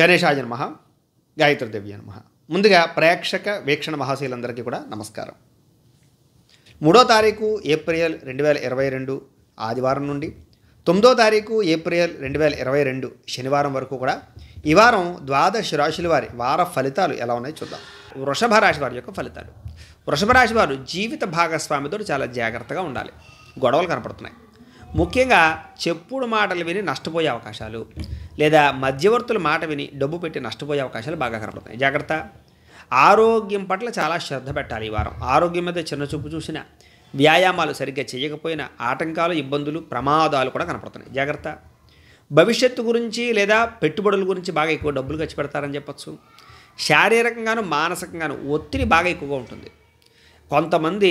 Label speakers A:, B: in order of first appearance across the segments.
A: గణేశాయ నమ గాయత్రిదేవి నమ ముందుగా ప్రేక్షక వీక్షణ మహాశీలందరికీ కూడా నమస్కారం మూడో తారీఖు ఏప్రిల్ రెండు వేల ఇరవై రెండు ఆదివారం నుండి తొమ్మిదో తారీఖు ఏప్రిల్ రెండు వేల ఇరవై రెండు శనివారం వరకు కూడా ఈ వారం ద్వాదశ రాశుల వారి వార ఫలితాలు ఎలా ఉన్నాయో చూద్దాం వృషభ రాశి వారి యొక్క ఫలితాలు వృషభ రాశి వారు జీవిత భాగస్వామితో చాలా జాగ్రత్తగా ఉండాలి గొడవలు కనపడుతున్నాయి ముఖ్యంగా చెప్పుడు మాటలు విని నష్టపోయే అవకాశాలు లేదా మధ్యవర్తుల మాట విని డబ్బు పెట్టి నష్టపోయే అవకాశాలు బాగా కనపడుతున్నాయి జాగ్రత్త ఆరోగ్యం పట్ల చాలా శ్రద్ధ పెట్టాలి ఈ వారం ఆరోగ్యం మీద చిన్న చూపు చూసినా వ్యాయామాలు సరిగ్గా చేయకపోయినా ఆటంకాలు ఇబ్బందులు ప్రమాదాలు కూడా కనపడుతున్నాయి జాగ్రత్త భవిష్యత్తు గురించి లేదా పెట్టుబడుల గురించి బాగా ఎక్కువ డబ్బులు ఖర్చు పెడతారని చెప్పచ్చు శారీరకంగాను మానసికంగాను ఒత్తిడి బాగా ఎక్కువగా ఉంటుంది కొంతమంది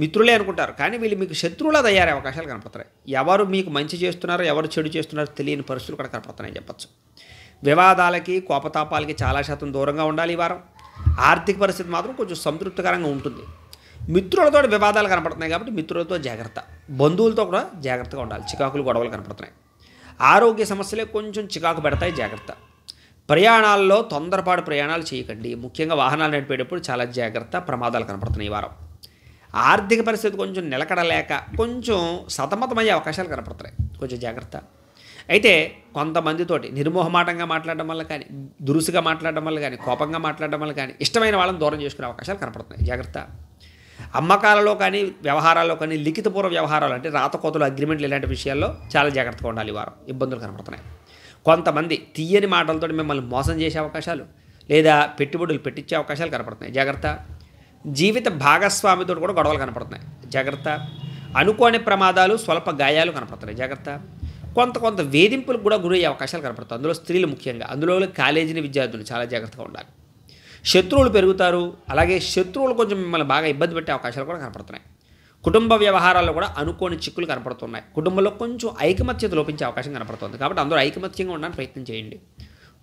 A: మిత్రులే అనుకుంటారు కానీ వీళ్ళు మీకు శత్రువులా తయారే అవకాశాలు కనపడుతున్నాయి ఎవరు మీకు మంచి చేస్తున్నారో ఎవరు చెడు చేస్తున్నారో తెలియని పరిస్థితులు కూడా కనపడతాయని చెప్పచ్చు వివాదాలకి కోపతాపాలకి చాలా శాతం దూరంగా ఉండాలి ఈ వారం ఆర్థిక పరిస్థితి మాత్రం కొంచెం సంతృప్తికరంగా ఉంటుంది మిత్రులతో వివాదాలు కనపడుతున్నాయి కాబట్టి మిత్రులతో జాగ్రత్త బంధువులతో కూడా జాగ్రత్తగా ఉండాలి చికాకులు గొడవలు కనపడుతున్నాయి ఆరోగ్య సమస్యలే కొంచెం చికాకు పెడతాయి జాగ్రత్త ప్రయాణాల్లో తొందరపాటు ప్రయాణాలు చేయకండి ముఖ్యంగా వాహనాలు నడిపేటప్పుడు చాలా జాగ్రత్త ప్రమాదాలు కనపడుతున్నాయి ఈ వారం ఆర్థిక పరిస్థితి కొంచెం నిలకడలేక కొంచెం సతమతమయ్యే అవకాశాలు కనపడుతున్నాయి కొంచెం జాగ్రత్త అయితే కొంతమందితోటి నిర్మోహమాటంగా మాట్లాడడం వల్ల కానీ దురుసుగా మాట్లాడడం వల్ల కానీ కోపంగా మాట్లాడడం వల్ల కానీ ఇష్టమైన వాళ్ళని దూరం చేసుకునే అవకాశాలు కనపడుతున్నాయి జాగ్రత్త అమ్మకాలలో కానీ వ్యవహారాల్లో కానీ లిఖితపూర్వ వ్యవహారాలు అంటే రాతకోతలు అగ్రిమెంట్లు ఇలాంటి విషయాల్లో చాలా జాగ్రత్తగా ఉండాలి వారు ఇబ్బందులు కనపడుతున్నాయి కొంతమంది తీయని మాటలతో మిమ్మల్ని మోసం చేసే అవకాశాలు లేదా పెట్టుబడులు పెట్టించే అవకాశాలు కనపడుతున్నాయి జాగ్రత్త జీవిత భాగస్వామితో కూడా గొడవలు కనపడుతున్నాయి జాగ్రత్త అనుకోని ప్రమాదాలు స్వల్ప గాయాలు కనపడుతున్నాయి జాగ్రత్త కొంత కొంత వేధింపులకు కూడా గురయ్యే అవకాశాలు కనపడతాయి అందులో స్త్రీలు ముఖ్యంగా అందులో కాలేజీని విద్యార్థులు చాలా జాగ్రత్తగా ఉండాలి శత్రువులు పెరుగుతారు అలాగే శత్రువులు కొంచెం మిమ్మల్ని బాగా ఇబ్బంది పెట్టే అవకాశాలు కూడా కనపడుతున్నాయి కుటుంబ వ్యవహారాల్లో కూడా అనుకోని చిక్కులు కనపడుతున్నాయి కుటుంబంలో కొంచెం ఐకమత్యత లోపించే అవకాశం కనపడుతుంది కాబట్టి అందరూ ఐకమత్యంగా ఉండడానికి ప్రయత్నం చేయండి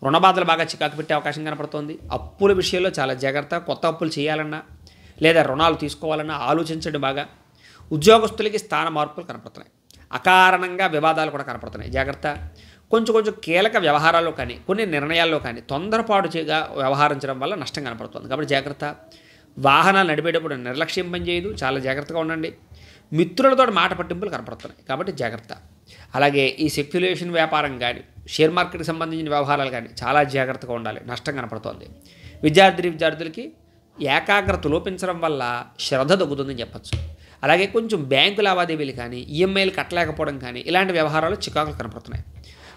A: రుణ బాధలు బాగా చికాకు పెట్టే అవకాశం కనపడుతుంది అప్పుల విషయంలో చాలా జాగ్రత్త కొత్త అప్పులు చేయాలన్నా లేదా రుణాలు తీసుకోవాలని ఆలోచించండి బాగా ఉద్యోగస్తులకి స్థాన మార్పులు కనపడుతున్నాయి అకారణంగా వివాదాలు కూడా కనపడుతున్నాయి జాగ్రత్త కొంచెం కొంచెం కీలక వ్యవహారాల్లో కానీ కొన్ని నిర్ణయాల్లో కానీ తొందరపాటు చేయగా వ్యవహరించడం వల్ల నష్టం కనపడుతుంది కాబట్టి జాగ్రత్త వాహనాలు నడిపేటప్పుడు నిర్లక్ష్యం పనిచేయదు చాలా జాగ్రత్తగా ఉండండి మిత్రులతో మాట పట్టింపులు కనపడుతున్నాయి కాబట్టి జాగ్రత్త అలాగే ఈ సెక్యులేషన్ వ్యాపారం కానీ షేర్ మార్కెట్కి సంబంధించిన వ్యవహారాలు కానీ చాలా జాగ్రత్తగా ఉండాలి నష్టం కనపడుతోంది విద్యార్థి విద్యార్థులకి ఏకాగ్రత లోపించడం వల్ల శ్రద్ధ తగ్గుతుందని చెప్పచ్చు అలాగే కొంచెం బ్యాంకు లావాదేవీలు కానీ ఈఎంఐలు కట్టలేకపోవడం కానీ ఇలాంటి వ్యవహారాలు చికాకులు కనపడుతున్నాయి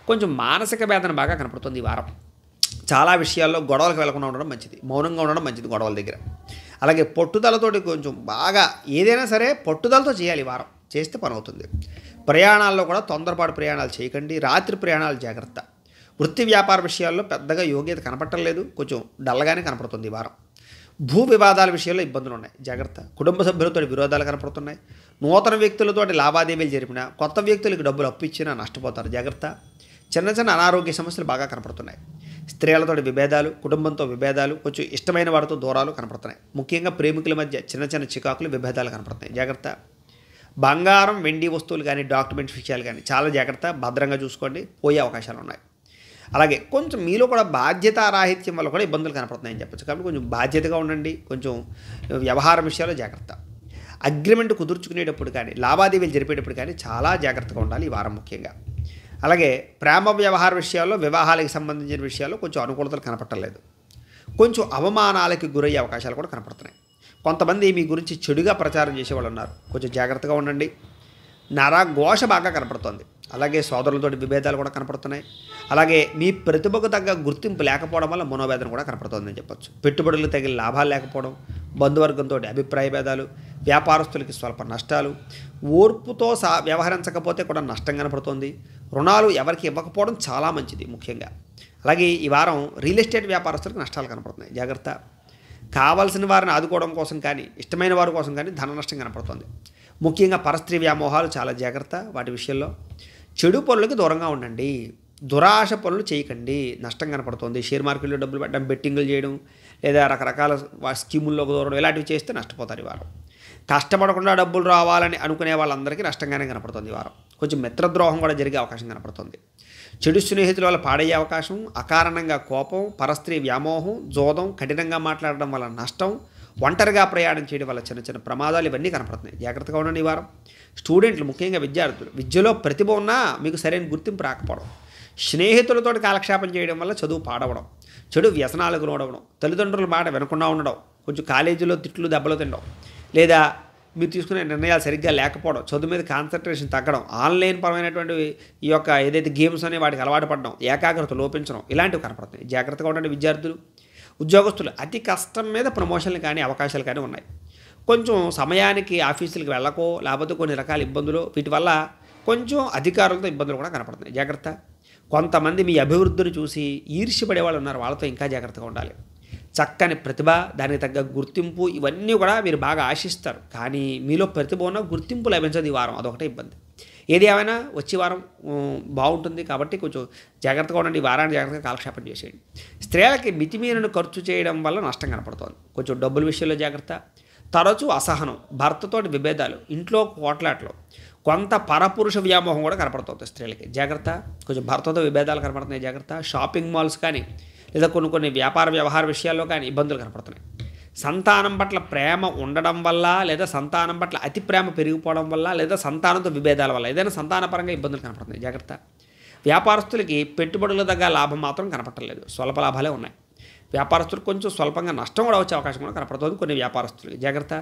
A: కొంచెం మానసిక వేదన బాగా కనపడుతుంది ఈ వారం చాలా విషయాల్లో గొడవలకు వెళ్లకుండా ఉండడం మంచిది మౌనంగా ఉండడం మంచిది గొడవల దగ్గర అలాగే పట్టుదలతోటి కొంచెం బాగా ఏదైనా సరే పట్టుదలతో చేయాలి వారం చేస్తే పని అవుతుంది ప్రయాణాల్లో కూడా తొందరపాటు ప్రయాణాలు చేయకండి రాత్రి ప్రయాణాలు జాగ్రత్త వృత్తి వ్యాపార విషయాల్లో పెద్దగా యోగ్యత కనపట్టలేదు కొంచెం డల్గానే కనపడుతుంది వారం భూ వివాదాల విషయంలో ఇబ్బందులు ఉన్నాయి జాగ్రత్త కుటుంబ సభ్యులతో విరోధాలు కనపడుతున్నాయి నూతన వ్యక్తులతో లావాదేవీలు జరిపినా కొత్త వ్యక్తులకు డబ్బులు అప్పించినా నష్టపోతారు జాగ్రత్త చిన్న చిన్న అనారోగ్య సమస్యలు బాగా కనపడుతున్నాయి స్త్రీలతో విభేదాలు కుటుంబంతో విభేదాలు కొంచెం ఇష్టమైన వాటితో దూరాలు కనపడుతున్నాయి ముఖ్యంగా ప్రేమికుల మధ్య చిన్న చిన్న చికాకులు విభేదాలు కనపడుతున్నాయి జాగ్రత్త బంగారం వెండి వస్తువులు కానీ డాక్యుమెంట్స్ విషయాలు కానీ చాలా జాగ్రత్త భద్రంగా చూసుకోండి పోయే అవకాశాలు ఉన్నాయి అలాగే కొంచెం మీలో కూడా బాధ్యత రాహిత్యం వల్ల కూడా ఇబ్బందులు కనపడుతున్నాయని చెప్పచ్చు కాబట్టి కొంచెం బాధ్యతగా ఉండండి కొంచెం వ్యవహారం విషయాల్లో జాగ్రత్త అగ్రిమెంట్ కుదుర్చుకునేటప్పుడు కానీ లావాదేవీలు జరిపేటప్పుడు కానీ చాలా జాగ్రత్తగా ఉండాలి ఈ వారం ముఖ్యంగా అలాగే ప్రేమ వ్యవహార విషయాల్లో వివాహాలకు సంబంధించిన విషయాల్లో కొంచెం అనుకూలతలు కనపట్టలేదు కొంచెం అవమానాలకి గురయ్యే అవకాశాలు కూడా కనపడుతున్నాయి కొంతమంది మీ గురించి చెడుగా ప్రచారం చేసేవాళ్ళు ఉన్నారు కొంచెం జాగ్రత్తగా ఉండండి నరఘోష బాగా కనపడుతుంది అలాగే సోదరులతోటి విభేదాలు కూడా కనపడుతున్నాయి అలాగే మీ ప్రతిభకు తగ్గ గుర్తింపు లేకపోవడం వల్ల మనోవేదన కూడా కనపడుతుందని చెప్పొచ్చు పెట్టుబడులు తగిన లాభాలు లేకపోవడం బంధువర్గంతో అభిప్రాయ భేదాలు వ్యాపారస్తులకి స్వల్ప నష్టాలు ఓర్పుతో సా వ్యవహరించకపోతే కూడా నష్టం కనపడుతుంది రుణాలు ఎవరికి ఇవ్వకపోవడం చాలా మంచిది ముఖ్యంగా అలాగే ఈ వారం రియల్ ఎస్టేట్ వ్యాపారస్తులకు నష్టాలు కనపడుతున్నాయి జాగ్రత్త కావాల్సిన వారిని ఆదుకోవడం కోసం కానీ ఇష్టమైన వారి కోసం కానీ ధన నష్టం కనపడుతుంది ముఖ్యంగా పరస్త్రీ వ్యామోహాలు చాలా జాగ్రత్త వాటి విషయంలో చెడు పనులకి దూరంగా ఉండండి దురాశ పనులు చేయకండి నష్టం కనపడుతుంది షేర్ మార్కెట్లో డబ్బులు పెట్టడం బెట్టింగ్లు చేయడం లేదా రకరకాల స్కీముల్లోకి దూరడం ఇలాంటివి చేస్తే నష్టపోతారు వారు కష్టపడకుండా డబ్బులు రావాలని అనుకునే వాళ్ళందరికీ నష్టంగానే కనపడుతుంది వారం కొంచెం మిత్రద్రోహం కూడా జరిగే అవకాశం కనపడుతుంది చెడు స్నేహితుల వల్ల పాడయ్యే అవకాశం అకారణంగా కోపం పరస్త్రీ వ్యామోహం జోదం కఠినంగా మాట్లాడడం వల్ల నష్టం ఒంటరిగా ప్రయాణం చేయడం వల్ల చిన్న చిన్న ప్రమాదాలు ఇవన్నీ కనపడుతున్నాయి జాగ్రత్తగా ఉండండి ఈ వారం స్టూడెంట్లు ముఖ్యంగా విద్యార్థులు విద్యలో ప్రతిభ ఉన్నా మీకు సరైన గుర్తింపు రాకపోవడం స్నేహితులతో కాలక్షేపం చేయడం వల్ల చదువు పాడవడం చెడు వ్యసనాలకు నోడవడం తల్లిదండ్రుల మాట వినకుండా ఉండడం కొంచెం కాలేజీలో తిట్లు దెబ్బలు తినడం లేదా మీరు తీసుకునే నిర్ణయాలు సరిగ్గా లేకపోవడం చదువు మీద కాన్సన్ట్రేషన్ తగ్గడం ఆన్లైన్ పరమైనటువంటి ఈ యొక్క ఏదైతే గేమ్స్ అనే వాటికి అలవాటు పడడం ఏకాగ్రత లోపించడం ఇలాంటివి కనపడుతున్నాయి జాగ్రత్తగా ఉండండి విద్యార్థులు ఉద్యోగస్తులు అతి కష్టం మీద ప్రమోషన్లు కానీ అవకాశాలు కానీ ఉన్నాయి కొంచెం సమయానికి ఆఫీసులకు వెళ్ళకో లేకపోతే కొన్ని రకాల ఇబ్బందులు వీటి వల్ల కొంచెం అధికారులతో ఇబ్బందులు కూడా కనపడుతున్నాయి జాగ్రత్త కొంతమంది మీ అభివృద్ధిని చూసి ఈర్ష్యపడే వాళ్ళు ఉన్నారు వాళ్ళతో ఇంకా జాగ్రత్తగా ఉండాలి చక్కని ప్రతిభ దానికి తగ్గ గుర్తింపు ఇవన్నీ కూడా మీరు బాగా ఆశిస్తారు కానీ మీలో ప్రతిభ ఉన్న గుర్తింపు లభించదు ఈ వారం అదొకటే ఇబ్బంది ఏది ఏమైనా వచ్చే వారం బాగుంటుంది కాబట్టి కొంచెం జాగ్రత్తగా ఉండండి ఈ వారాన్ని జాగ్రత్తగా కాలక్షేపం చేసేయండి స్త్రీలకి మితిమీరను ఖర్చు చేయడం వల్ల నష్టం కనపడుతుంది కొంచెం డబ్బుల విషయంలో జాగ్రత్త తరచూ అసహనం భర్తతోటి విభేదాలు ఇంట్లో కోట్లాట్లు కొంత పరపురుష వ్యామోహం కూడా కనపడుతుంది స్త్రీలకి జాగ్రత్త కొంచెం భర్తతో విభేదాలు కనపడుతున్నాయి జాగ్రత్త షాపింగ్ మాల్స్ కానీ లేదా కొన్ని కొన్ని వ్యాపార వ్యవహార విషయాల్లో కానీ ఇబ్బందులు కనపడుతున్నాయి సంతానం పట్ల ప్రేమ ఉండడం వల్ల లేదా సంతానం పట్ల అతి ప్రేమ పెరిగిపోవడం వల్ల లేదా సంతానంతో విభేదాల వల్ల ఏదైనా సంతానపరంగా ఇబ్బందులు కనపడుతున్నాయి జాగ్రత్త వ్యాపారస్తులకి పెట్టుబడుల దగ్గర లాభం మాత్రం కనపడలేదు స్వల్ప లాభాలే ఉన్నాయి వ్యాపారస్తులకు కొంచెం స్వల్పంగా నష్టం కూడా వచ్చే అవకాశం కూడా కనపడుతుంది కొన్ని వ్యాపారస్తులకి జాగ్రత్త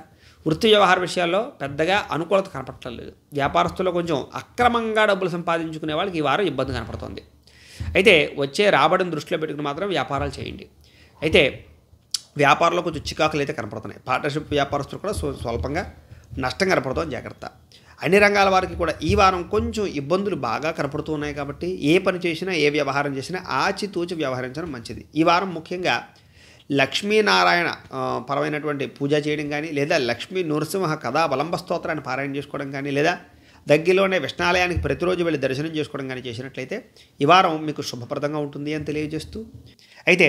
A: వృత్తి వ్యవహార విషయాల్లో పెద్దగా అనుకూలత కనపడటం లేదు వ్యాపారస్తులు కొంచెం అక్రమంగా డబ్బులు సంపాదించుకునే వాళ్ళకి ఈ వారం ఇబ్బంది కనపడుతుంది అయితే వచ్చే రాబడిని దృష్టిలో పెట్టుకుని మాత్రం వ్యాపారాలు చేయండి అయితే వ్యాపారంలో కొంచెం చికాకులు అయితే కనపడుతున్నాయి పార్ట్నర్షిప్ వ్యాపారస్తులు కూడా స్వల్పంగా నష్టం కనపడుతుంది జాగ్రత్త అన్ని రంగాల వారికి కూడా ఈ వారం కొంచెం ఇబ్బందులు బాగా ఉన్నాయి కాబట్టి ఏ పని చేసినా ఏ వ్యవహారం చేసినా ఆచితూచి వ్యవహరించడం మంచిది ఈ వారం ముఖ్యంగా లక్ష్మీనారాయణ పరమైనటువంటి పూజ చేయడం కానీ లేదా లక్ష్మీ నృసింహ కథా అవలంబ స్తోత్రాన్ని పారాయణ చేసుకోవడం కానీ లేదా దగ్గరలోనే విష్ణాలయానికి ప్రతిరోజు వెళ్ళి దర్శనం చేసుకోవడం కానీ చేసినట్లయితే ఈ వారం మీకు శుభప్రదంగా ఉంటుంది అని తెలియజేస్తూ అయితే